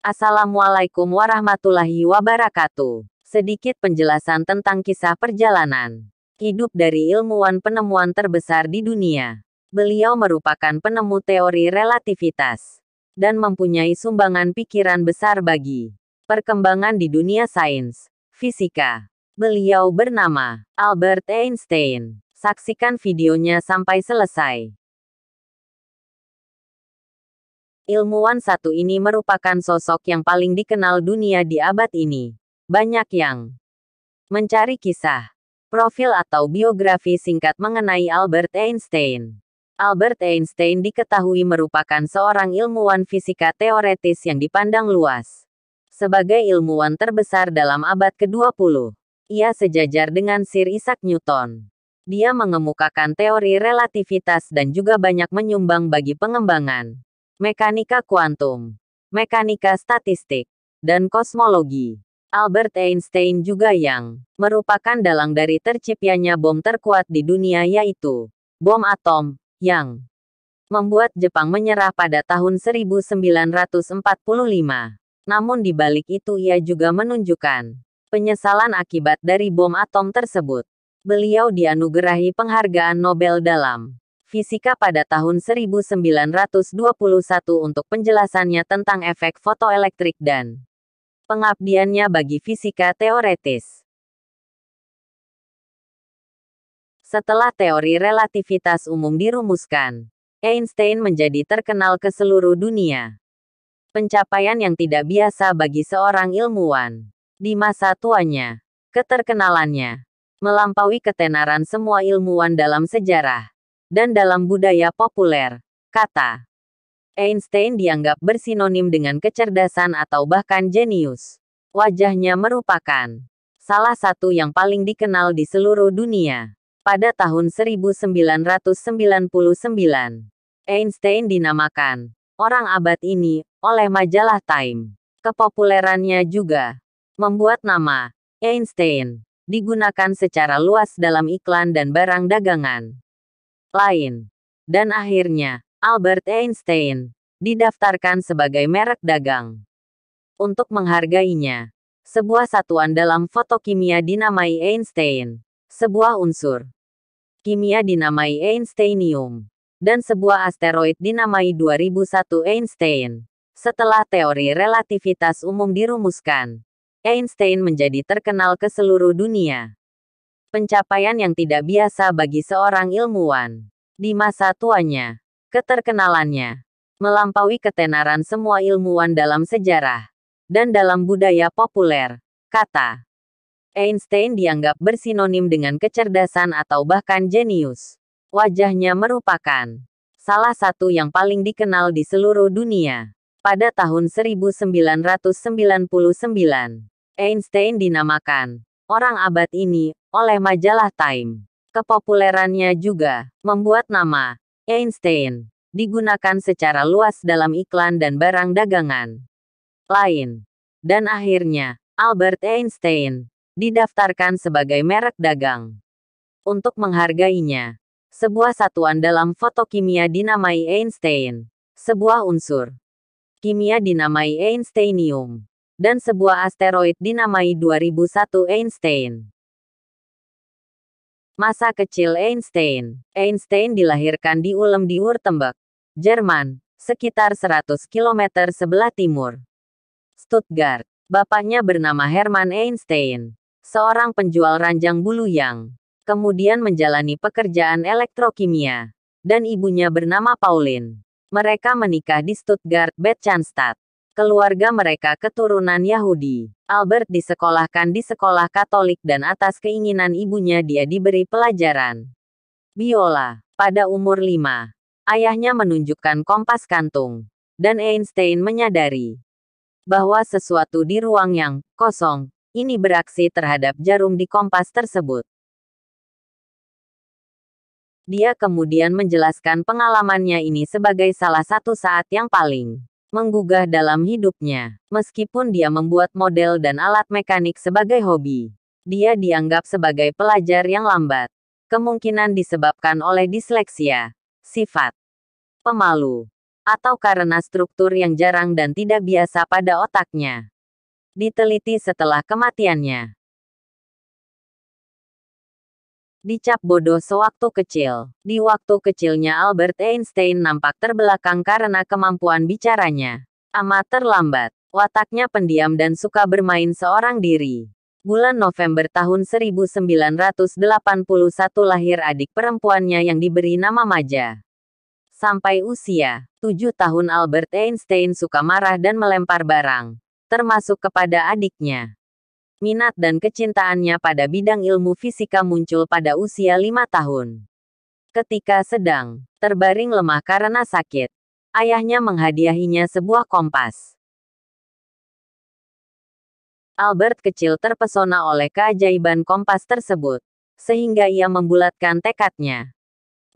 Assalamualaikum warahmatullahi wabarakatuh. Sedikit penjelasan tentang kisah perjalanan hidup dari ilmuwan penemuan terbesar di dunia. Beliau merupakan penemu teori relativitas dan mempunyai sumbangan pikiran besar bagi perkembangan di dunia sains. Fisika. Beliau bernama Albert Einstein. Saksikan videonya sampai selesai. Ilmuwan satu ini merupakan sosok yang paling dikenal dunia di abad ini. Banyak yang mencari kisah, profil atau biografi singkat mengenai Albert Einstein. Albert Einstein diketahui merupakan seorang ilmuwan fisika teoretis yang dipandang luas sebagai ilmuwan terbesar dalam abad ke-20. Ia sejajar dengan Sir Isaac Newton. Dia mengemukakan teori relativitas dan juga banyak menyumbang bagi pengembangan mekanika kuantum, mekanika statistik, dan kosmologi. Albert Einstein juga yang merupakan dalang dari terciptanya bom terkuat di dunia yaitu bom atom yang membuat Jepang menyerah pada tahun 1945. Namun di balik itu ia juga menunjukkan penyesalan akibat dari bom atom tersebut. Beliau dianugerahi penghargaan Nobel dalam fisika pada tahun 1921 untuk penjelasannya tentang efek fotoelektrik dan pengabdiannya bagi fisika teoretis. Setelah teori relativitas umum dirumuskan, Einstein menjadi terkenal ke seluruh dunia. Pencapaian yang tidak biasa bagi seorang ilmuwan. Di masa tuanya, keterkenalannya melampaui ketenaran semua ilmuwan dalam sejarah dan dalam budaya populer, kata Einstein dianggap bersinonim dengan kecerdasan atau bahkan jenius. Wajahnya merupakan salah satu yang paling dikenal di seluruh dunia. Pada tahun 1999, Einstein dinamakan orang abad ini oleh majalah Time. Kepopulerannya juga membuat nama Einstein digunakan secara luas dalam iklan dan barang dagangan lain. Dan akhirnya, Albert Einstein didaftarkan sebagai merek dagang. Untuk menghargainya, sebuah satuan dalam fotokimia dinamai Einstein, sebuah unsur kimia dinamai Einsteinium dan sebuah asteroid dinamai 2001 Einstein. Setelah teori relativitas umum dirumuskan, Einstein menjadi terkenal ke seluruh dunia. Pencapaian yang tidak biasa bagi seorang ilmuwan. Di masa tuanya, keterkenalannya melampaui ketenaran semua ilmuwan dalam sejarah dan dalam budaya populer, kata Einstein dianggap bersinonim dengan kecerdasan atau bahkan jenius. Wajahnya merupakan salah satu yang paling dikenal di seluruh dunia. Pada tahun 1999, Einstein dinamakan orang abad ini oleh majalah Time. Kepopulerannya juga membuat nama Einstein digunakan secara luas dalam iklan dan barang dagangan lain. Dan akhirnya, Albert Einstein didaftarkan sebagai merek dagang. Untuk menghargainya, sebuah satuan dalam fotokimia dinamai Einstein, sebuah unsur kimia dinamai Einsteinium, dan sebuah asteroid dinamai 2001 Einstein. Masa kecil Einstein. Einstein dilahirkan di Ulm di Württemberg, Jerman, sekitar 100 km sebelah timur. Stuttgart. Bapaknya bernama Hermann Einstein, seorang penjual ranjang bulu yang kemudian menjalani pekerjaan elektrokimia. Dan ibunya bernama Pauline. Mereka menikah di Stuttgart, Berchanstadt. Keluarga mereka keturunan Yahudi. Albert disekolahkan di sekolah Katolik dan atas keinginan ibunya dia diberi pelajaran. Biola. Pada umur 5, ayahnya menunjukkan kompas kantung. Dan Einstein menyadari bahwa sesuatu di ruang yang kosong ini beraksi terhadap jarum di kompas tersebut. Dia kemudian menjelaskan pengalamannya ini sebagai salah satu saat yang paling menggugah dalam hidupnya. Meskipun dia membuat model dan alat mekanik sebagai hobi, dia dianggap sebagai pelajar yang lambat. Kemungkinan disebabkan oleh disleksia, sifat pemalu, atau karena struktur yang jarang dan tidak biasa pada otaknya. Diteliti setelah kematiannya, dicap bodoh sewaktu kecil. Di waktu kecilnya Albert Einstein nampak terbelakang karena kemampuan bicaranya. Amat terlambat. Wataknya pendiam dan suka bermain seorang diri. Bulan November tahun 1981 lahir adik perempuannya yang diberi nama Maja. Sampai usia 7 tahun Albert Einstein suka marah dan melempar barang, termasuk kepada adiknya minat dan kecintaannya pada bidang ilmu fisika muncul pada usia lima tahun. Ketika sedang terbaring lemah karena sakit, ayahnya menghadiahinya sebuah kompas. Albert kecil terpesona oleh keajaiban kompas tersebut, sehingga ia membulatkan tekadnya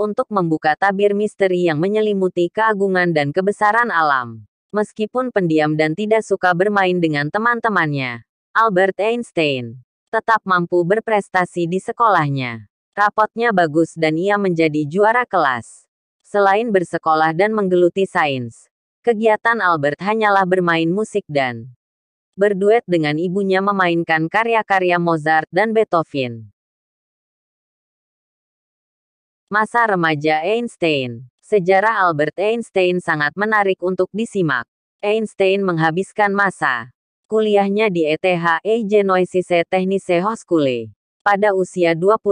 untuk membuka tabir misteri yang menyelimuti keagungan dan kebesaran alam. Meskipun pendiam dan tidak suka bermain dengan teman-temannya, Albert Einstein, tetap mampu berprestasi di sekolahnya. Rapotnya bagus dan ia menjadi juara kelas. Selain bersekolah dan menggeluti sains, kegiatan Albert hanyalah bermain musik dan berduet dengan ibunya memainkan karya-karya Mozart dan Beethoven. Masa remaja Einstein Sejarah Albert Einstein sangat menarik untuk disimak. Einstein menghabiskan masa Kuliahnya di ETH Eugenoisise Technische Hochschule. Pada usia 21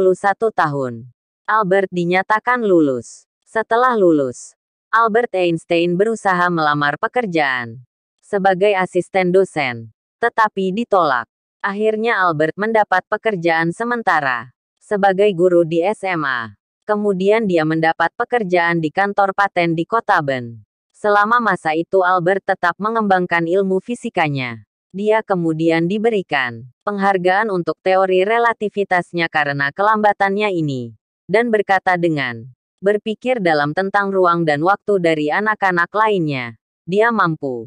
tahun, Albert dinyatakan lulus. Setelah lulus, Albert Einstein berusaha melamar pekerjaan sebagai asisten dosen, tetapi ditolak. Akhirnya Albert mendapat pekerjaan sementara sebagai guru di SMA. Kemudian dia mendapat pekerjaan di kantor paten di kota Bern. Selama masa itu Albert tetap mengembangkan ilmu fisikanya dia kemudian diberikan penghargaan untuk teori relativitasnya karena kelambatannya ini. Dan berkata dengan berpikir dalam tentang ruang dan waktu dari anak-anak lainnya. Dia mampu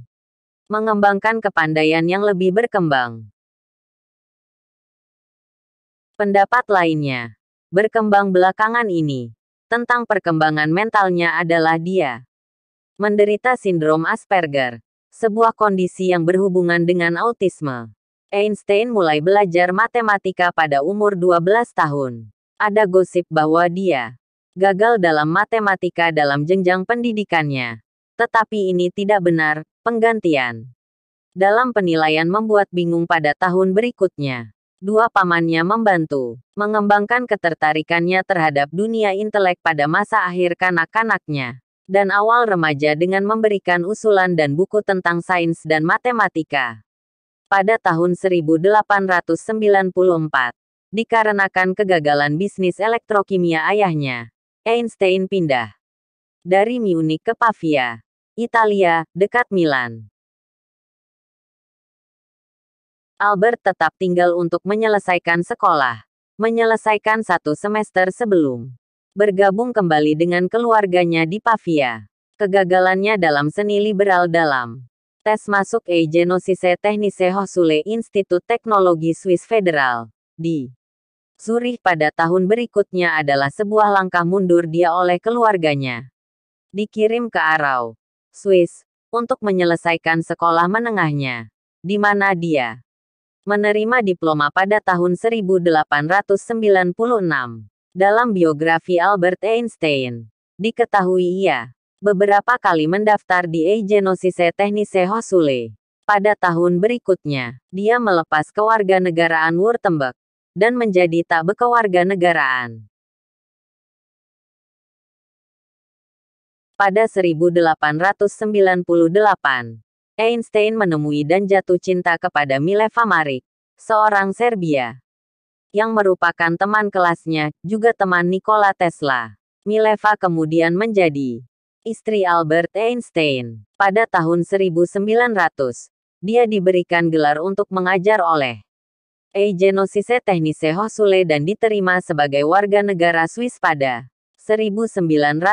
mengembangkan kepandaian yang lebih berkembang. Pendapat lainnya berkembang belakangan ini tentang perkembangan mentalnya adalah dia menderita sindrom Asperger sebuah kondisi yang berhubungan dengan autisme. Einstein mulai belajar matematika pada umur 12 tahun. Ada gosip bahwa dia gagal dalam matematika dalam jenjang pendidikannya. Tetapi ini tidak benar, penggantian. Dalam penilaian membuat bingung pada tahun berikutnya. Dua pamannya membantu mengembangkan ketertarikannya terhadap dunia intelek pada masa akhir kanak-kanaknya dan awal remaja dengan memberikan usulan dan buku tentang sains dan matematika. Pada tahun 1894, dikarenakan kegagalan bisnis elektrokimia ayahnya, Einstein pindah dari Munich ke Pavia, Italia, dekat Milan. Albert tetap tinggal untuk menyelesaikan sekolah, menyelesaikan satu semester sebelum bergabung kembali dengan keluarganya di Pavia. Kegagalannya dalam seni liberal dalam tes masuk Eigenosise Technische Hochschule Institut Teknologi Swiss Federal di Zurich pada tahun berikutnya adalah sebuah langkah mundur dia oleh keluarganya. Dikirim ke Arau, Swiss, untuk menyelesaikan sekolah menengahnya, di mana dia menerima diploma pada tahun 1896. Dalam biografi Albert Einstein, diketahui ia beberapa kali mendaftar di Egenosise Technische Hochschule. Pada tahun berikutnya, dia melepas kewarganegaraan Württemberg dan menjadi tak berkewarganegaraan. Pada 1898, Einstein menemui dan jatuh cinta kepada Mileva Marić, seorang Serbia yang merupakan teman kelasnya, juga teman Nikola Tesla. Mileva kemudian menjadi istri Albert Einstein. Pada tahun 1900, dia diberikan gelar untuk mengajar oleh Eugenosis Technische Hochschule dan diterima sebagai warga negara Swiss pada 1901.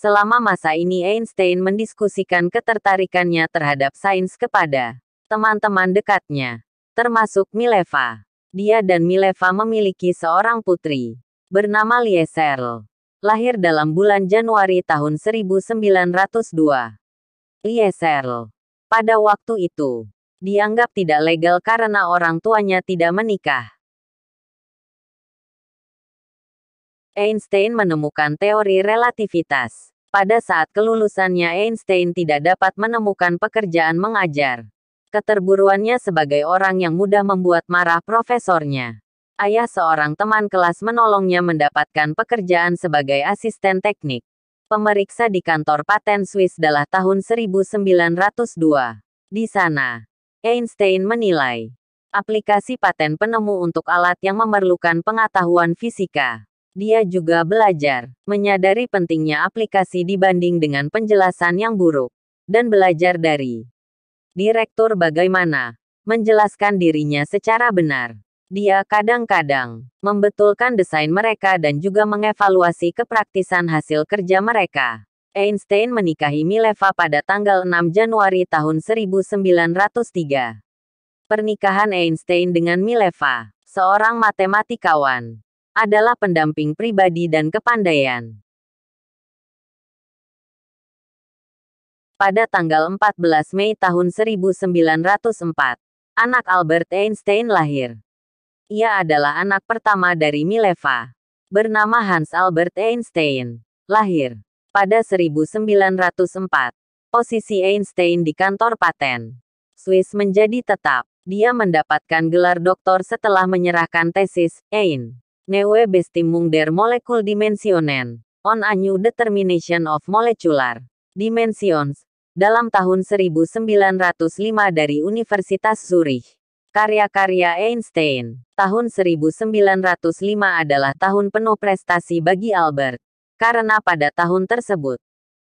Selama masa ini Einstein mendiskusikan ketertarikannya terhadap sains kepada teman-teman dekatnya, termasuk Mileva. Dia dan Mileva memiliki seorang putri bernama Liesel. Lahir dalam bulan Januari tahun 1902. Liesel pada waktu itu dianggap tidak legal karena orang tuanya tidak menikah. Einstein menemukan teori relativitas. Pada saat kelulusannya Einstein tidak dapat menemukan pekerjaan mengajar. Keterburuannya sebagai orang yang mudah membuat marah profesornya. Ayah seorang teman kelas menolongnya mendapatkan pekerjaan sebagai asisten teknik. Pemeriksa di kantor paten Swiss dalam tahun 1902. Di sana, Einstein menilai aplikasi paten penemu untuk alat yang memerlukan pengetahuan fisika. Dia juga belajar, menyadari pentingnya aplikasi dibanding dengan penjelasan yang buruk, dan belajar dari Direktur bagaimana menjelaskan dirinya secara benar. Dia kadang-kadang membetulkan desain mereka dan juga mengevaluasi kepraktisan hasil kerja mereka. Einstein menikahi Mileva pada tanggal 6 Januari tahun 1903. Pernikahan Einstein dengan Mileva, seorang matematikawan, adalah pendamping pribadi dan kepandaian. pada tanggal 14 Mei tahun 1904. Anak Albert Einstein lahir. Ia adalah anak pertama dari Mileva. Bernama Hans Albert Einstein. Lahir pada 1904. Posisi Einstein di kantor paten Swiss menjadi tetap. Dia mendapatkan gelar doktor setelah menyerahkan tesis Ein Neue Bestimmung der Molekul Dimensionen on a New Determination of Molecular Dimensions dalam tahun 1905 dari Universitas Zurich. Karya-karya Einstein, tahun 1905 adalah tahun penuh prestasi bagi Albert. Karena pada tahun tersebut,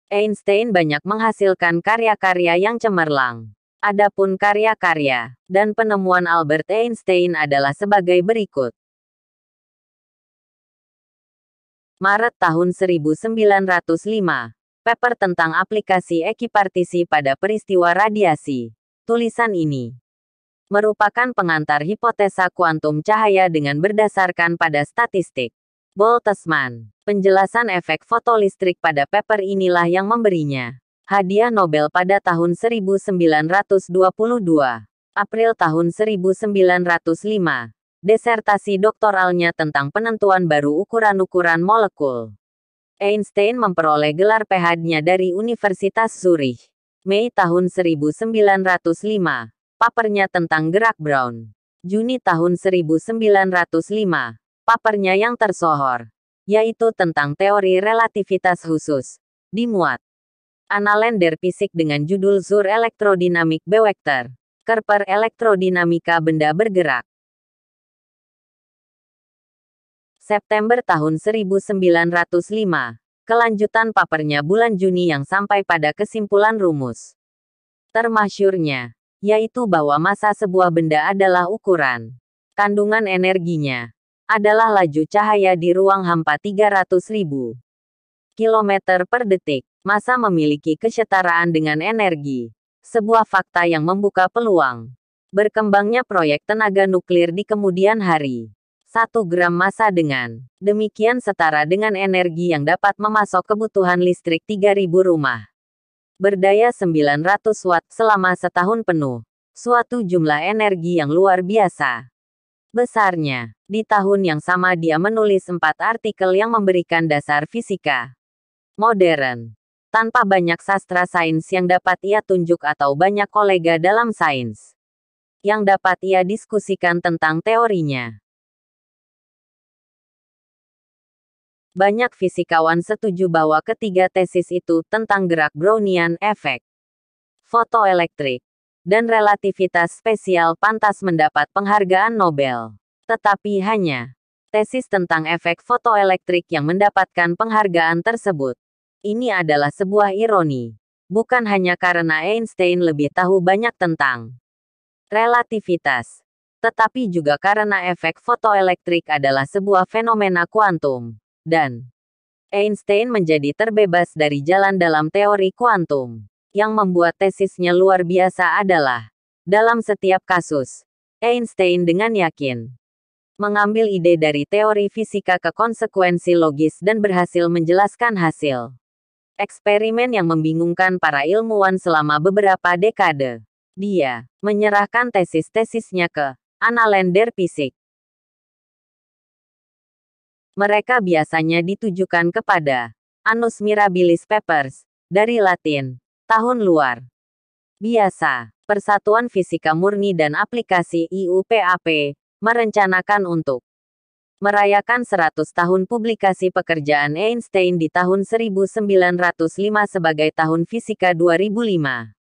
Einstein banyak menghasilkan karya-karya yang cemerlang. Adapun karya-karya dan penemuan Albert Einstein adalah sebagai berikut. Maret tahun 1905, paper tentang aplikasi ekipartisi pada peristiwa radiasi. Tulisan ini merupakan pengantar hipotesa kuantum cahaya dengan berdasarkan pada statistik. Boltzmann, penjelasan efek fotolistrik pada paper inilah yang memberinya hadiah Nobel pada tahun 1922, April tahun 1905. Desertasi doktoralnya tentang penentuan baru ukuran-ukuran molekul. Einstein memperoleh gelar PhD-nya dari Universitas Zurich. Mei tahun 1905, papernya tentang gerak Brown. Juni tahun 1905, papernya yang tersohor, yaitu tentang teori relativitas khusus, dimuat Analender Fisik dengan judul Zur Elektrodinamik Bewegter Körper Kerper Elektrodinamika Benda Bergerak. September tahun 1905. Kelanjutan papernya bulan Juni yang sampai pada kesimpulan rumus. Termasyurnya, yaitu bahwa masa sebuah benda adalah ukuran. Kandungan energinya adalah laju cahaya di ruang hampa 300.000 km per detik. Masa memiliki kesetaraan dengan energi. Sebuah fakta yang membuka peluang berkembangnya proyek tenaga nuklir di kemudian hari. 1 gram massa dengan. Demikian setara dengan energi yang dapat memasok kebutuhan listrik 3000 rumah. Berdaya 900 watt selama setahun penuh. Suatu jumlah energi yang luar biasa. Besarnya, di tahun yang sama dia menulis empat artikel yang memberikan dasar fisika modern. Tanpa banyak sastra sains yang dapat ia tunjuk atau banyak kolega dalam sains yang dapat ia diskusikan tentang teorinya. Banyak fisikawan setuju bahwa ketiga tesis itu tentang gerak Brownian efek, fotoelektrik, dan relativitas spesial pantas mendapat penghargaan Nobel. Tetapi hanya tesis tentang efek fotoelektrik yang mendapatkan penghargaan tersebut. Ini adalah sebuah ironi, bukan hanya karena Einstein lebih tahu banyak tentang relativitas, tetapi juga karena efek fotoelektrik adalah sebuah fenomena kuantum dan Einstein menjadi terbebas dari jalan dalam teori kuantum. Yang membuat tesisnya luar biasa adalah, dalam setiap kasus, Einstein dengan yakin mengambil ide dari teori fisika ke konsekuensi logis dan berhasil menjelaskan hasil eksperimen yang membingungkan para ilmuwan selama beberapa dekade. Dia menyerahkan tesis-tesisnya ke Analender Fisik mereka biasanya ditujukan kepada Anus mirabilis peppers, dari Latin, tahun luar. Biasa, Persatuan Fisika Murni dan Aplikasi IUPAP merencanakan untuk merayakan 100 tahun publikasi pekerjaan Einstein di tahun 1905 sebagai tahun fisika 2005.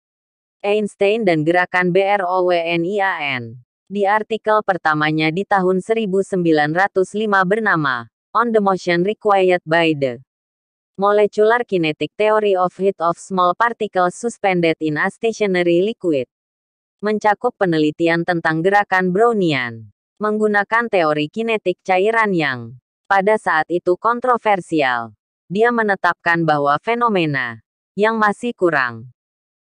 Einstein dan gerakan BROWNIAN. Di artikel pertamanya di tahun 1905 bernama on the motion required by the molecular kinetic theory of heat of small particles suspended in a stationary liquid. Mencakup penelitian tentang gerakan Brownian. Menggunakan teori kinetik cairan yang pada saat itu kontroversial. Dia menetapkan bahwa fenomena yang masih kurang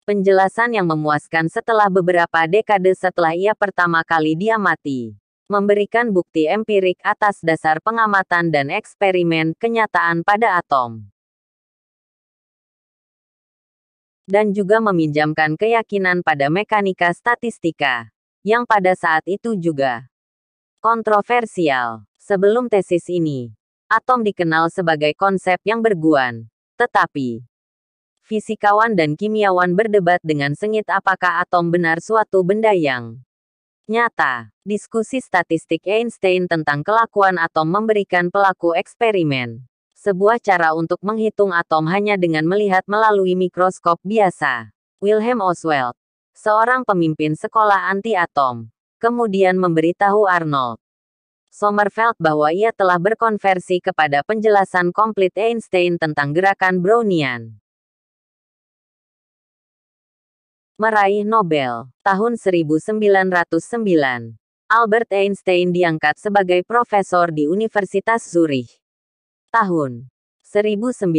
penjelasan yang memuaskan setelah beberapa dekade setelah ia pertama kali dia mati memberikan bukti empirik atas dasar pengamatan dan eksperimen kenyataan pada atom. Dan juga meminjamkan keyakinan pada mekanika statistika, yang pada saat itu juga kontroversial. Sebelum tesis ini, atom dikenal sebagai konsep yang berguan. Tetapi, fisikawan dan kimiawan berdebat dengan sengit apakah atom benar suatu benda yang Nyata, diskusi statistik Einstein tentang kelakuan atom memberikan pelaku eksperimen sebuah cara untuk menghitung atom hanya dengan melihat melalui mikroskop biasa. Wilhelm Oswald, seorang pemimpin sekolah anti-atom, kemudian memberitahu Arnold Sommerfeld bahwa ia telah berkonversi kepada penjelasan komplit Einstein tentang gerakan Brownian. Meraih Nobel tahun 1909. Albert Einstein diangkat sebagai profesor di Universitas Zurich. Tahun 1915,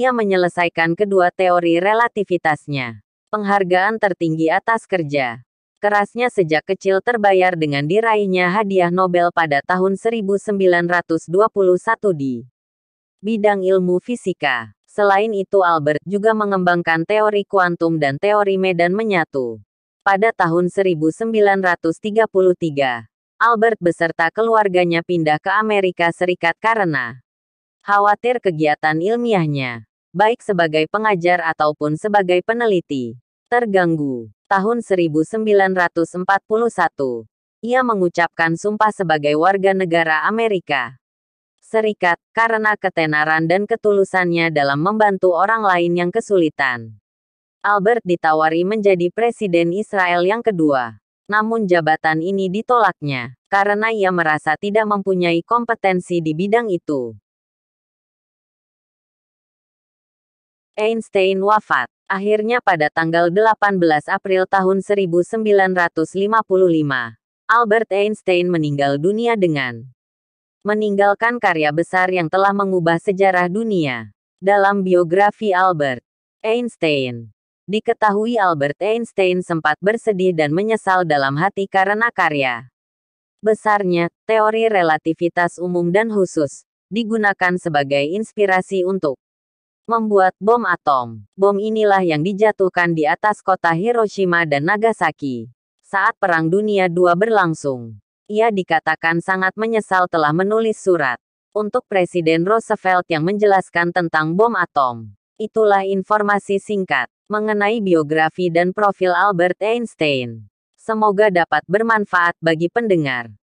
ia menyelesaikan kedua teori relativitasnya. Penghargaan tertinggi atas kerja kerasnya sejak kecil terbayar dengan diraihnya hadiah Nobel pada tahun 1921 di bidang ilmu fisika. Selain itu Albert juga mengembangkan teori kuantum dan teori medan menyatu. Pada tahun 1933, Albert beserta keluarganya pindah ke Amerika Serikat karena khawatir kegiatan ilmiahnya, baik sebagai pengajar ataupun sebagai peneliti, terganggu. Tahun 1941, ia mengucapkan sumpah sebagai warga negara Amerika serikat, karena ketenaran dan ketulusannya dalam membantu orang lain yang kesulitan. Albert ditawari menjadi presiden Israel yang kedua. Namun jabatan ini ditolaknya, karena ia merasa tidak mempunyai kompetensi di bidang itu. Einstein wafat. Akhirnya pada tanggal 18 April tahun 1955, Albert Einstein meninggal dunia dengan meninggalkan karya besar yang telah mengubah sejarah dunia. Dalam biografi Albert Einstein, diketahui Albert Einstein sempat bersedih dan menyesal dalam hati karena karya besarnya, teori relativitas umum dan khusus, digunakan sebagai inspirasi untuk membuat bom atom. Bom inilah yang dijatuhkan di atas kota Hiroshima dan Nagasaki saat Perang Dunia II berlangsung. Ia dikatakan sangat menyesal telah menulis surat untuk Presiden Roosevelt yang menjelaskan tentang bom atom. Itulah informasi singkat mengenai biografi dan profil Albert Einstein. Semoga dapat bermanfaat bagi pendengar.